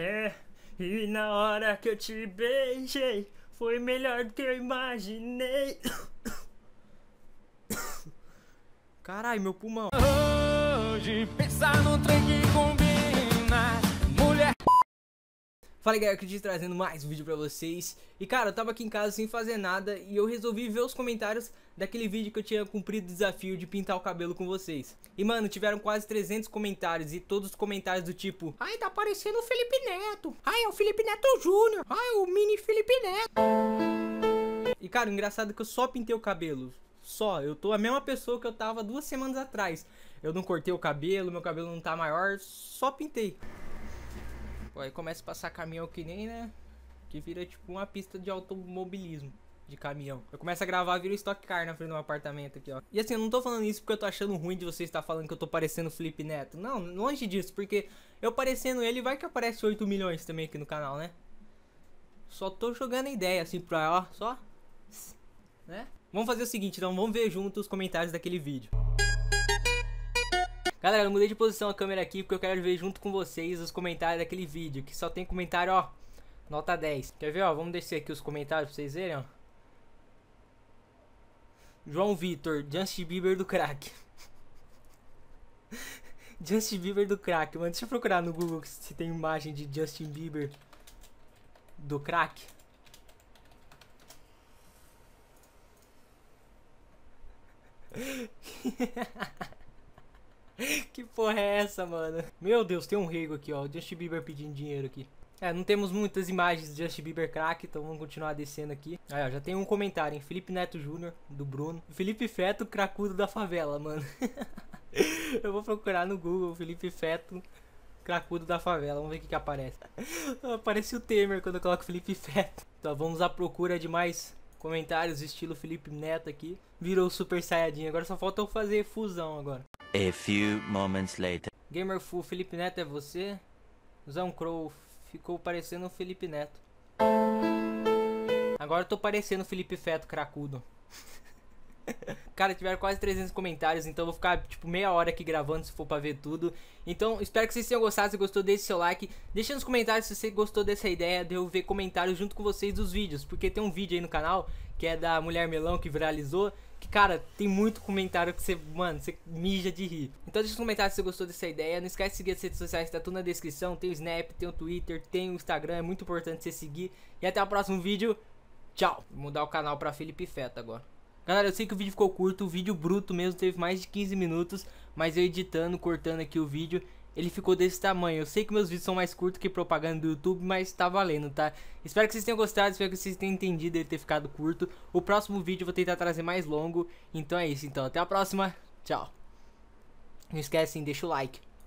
É, e na hora que eu te beijei, foi melhor do que eu imaginei. Carai, meu pulmão. Hoje, pensar no trem que combina. Fala galera, acredito é trazendo mais um vídeo pra vocês E cara, eu tava aqui em casa sem fazer nada E eu resolvi ver os comentários daquele vídeo que eu tinha cumprido o desafio de pintar o cabelo com vocês E mano, tiveram quase 300 comentários E todos os comentários do tipo Ai, tá parecendo o Felipe Neto Ai, é o Felipe Neto Júnior Ai, é o mini Felipe Neto E cara, o engraçado é que eu só pintei o cabelo só. Eu tô a mesma pessoa que eu tava duas semanas atrás. Eu não cortei o cabelo, meu cabelo não tá maior, só pintei. Tipo, aí começa a passar caminhão que nem, né? Que vira tipo uma pista de automobilismo de caminhão. Eu começo a gravar, vira stock car na frente do meu apartamento aqui, ó. E assim, eu não tô falando isso porque eu tô achando ruim de você estar falando que eu tô parecendo o Felipe Neto. Não, longe disso, porque eu parecendo ele, vai que aparece 8 milhões também aqui no canal, né? Só tô jogando ideia assim pra, ó, só. Né? Vamos fazer o seguinte, então, vamos ver junto os comentários daquele vídeo. Música Galera, eu mudei de posição a câmera aqui porque eu quero ver junto com vocês os comentários daquele vídeo, que só tem comentário, ó, nota 10. Quer ver, ó? Vamos descer aqui os comentários pra vocês verem, ó. João Vitor, Justin Bieber do crack. Justin Bieber do crack, mano. Deixa eu procurar no Google se tem imagem de Justin Bieber do crack. que porra é essa, mano? Meu Deus, tem um rego aqui, ó. O Justin Bieber pedindo dinheiro aqui. É, não temos muitas imagens do Justin Bieber crack, então vamos continuar descendo aqui. Aí, ó, já tem um comentário, hein? Felipe Neto Júnior, do Bruno. Felipe Feto, cracudo da favela, mano. Eu vou procurar no Google, Felipe Feto, cracudo da favela. Vamos ver o que, que aparece. aparece o Temer quando eu coloco Felipe Feto. Então vamos à procura de mais comentários, estilo Felipe Neto aqui. Virou Super Saiyajin. Agora só falta eu fazer fusão agora. A few moments later. Gamer Full, Felipe Neto é você? Zão Crow ficou parecendo o Felipe Neto. Agora eu tô parecendo o Felipe Feto Cracudo. Cara, tiveram quase 300 comentários, então vou ficar tipo meia hora aqui gravando se for pra ver tudo. Então, espero que vocês tenham gostado, se gostou, deixe seu like. Deixa nos comentários se você gostou dessa ideia de eu ver comentários junto com vocês dos vídeos. Porque tem um vídeo aí no canal, que é da Mulher Melão, que viralizou. Que, cara, tem muito comentário que você, mano, você mija de rir. Então deixa nos comentários se você gostou dessa ideia. Não esquece de seguir as redes sociais, tá tudo na descrição. Tem o Snap, tem o Twitter, tem o Instagram, é muito importante você seguir. E até o próximo vídeo. Tchau. Vou mudar o canal pra Felipe Feta agora. Galera, eu sei que o vídeo ficou curto, o vídeo bruto mesmo teve mais de 15 minutos, mas eu editando, cortando aqui o vídeo, ele ficou desse tamanho. Eu sei que meus vídeos são mais curtos que propaganda do YouTube, mas tá valendo, tá? Espero que vocês tenham gostado, espero que vocês tenham entendido ele ter ficado curto. O próximo vídeo eu vou tentar trazer mais longo, então é isso. Então, até a próxima, tchau. Não esquece, deixa o like.